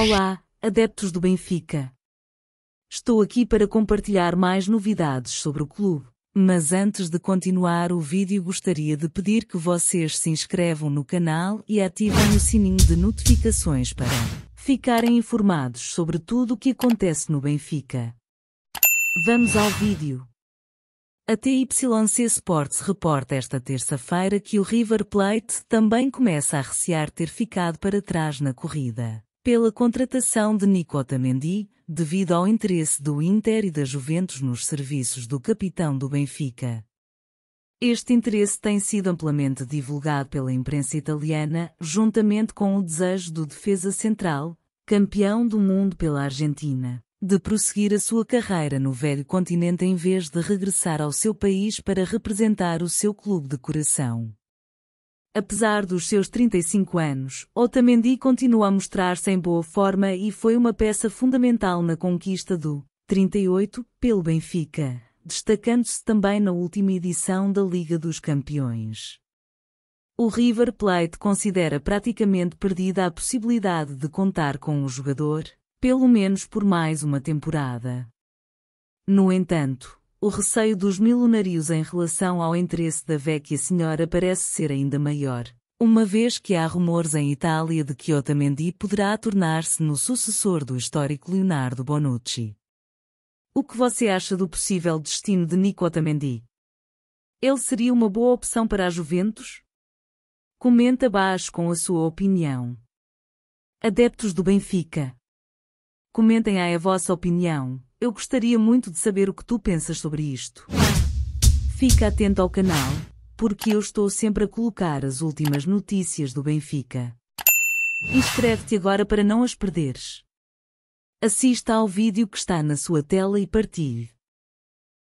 Olá, adeptos do Benfica. Estou aqui para compartilhar mais novidades sobre o clube, mas antes de continuar o vídeo gostaria de pedir que vocês se inscrevam no canal e ativem o sininho de notificações para ficarem informados sobre tudo o que acontece no Benfica. Vamos ao vídeo. A TYC Sports reporta esta terça-feira que o River Plate também começa a recear ter ficado para trás na corrida pela contratação de Nico Mendy, devido ao interesse do Inter e da Juventus nos serviços do capitão do Benfica. Este interesse tem sido amplamente divulgado pela imprensa italiana, juntamente com o desejo do defesa central, campeão do mundo pela Argentina, de prosseguir a sua carreira no velho continente em vez de regressar ao seu país para representar o seu clube de coração. Apesar dos seus 35 anos, Otamendi continua a mostrar-se em boa forma e foi uma peça fundamental na conquista do 38 pelo Benfica, destacando-se também na última edição da Liga dos Campeões. O River Plate considera praticamente perdida a possibilidade de contar com o jogador, pelo menos por mais uma temporada. No entanto, o receio dos milionários em relação ao interesse da vecchia senhora parece ser ainda maior, uma vez que há rumores em Itália de que Otamendi poderá tornar-se no sucessor do histórico Leonardo Bonucci. O que você acha do possível destino de Nico Otamendi? Ele seria uma boa opção para a Juventus? Comenta abaixo com a sua opinião. Adeptos do Benfica, comentem aí a vossa opinião. Eu gostaria muito de saber o que tu pensas sobre isto. Fica atento ao canal, porque eu estou sempre a colocar as últimas notícias do Benfica. Inscreve-te agora para não as perderes. Assista ao vídeo que está na sua tela e partilhe.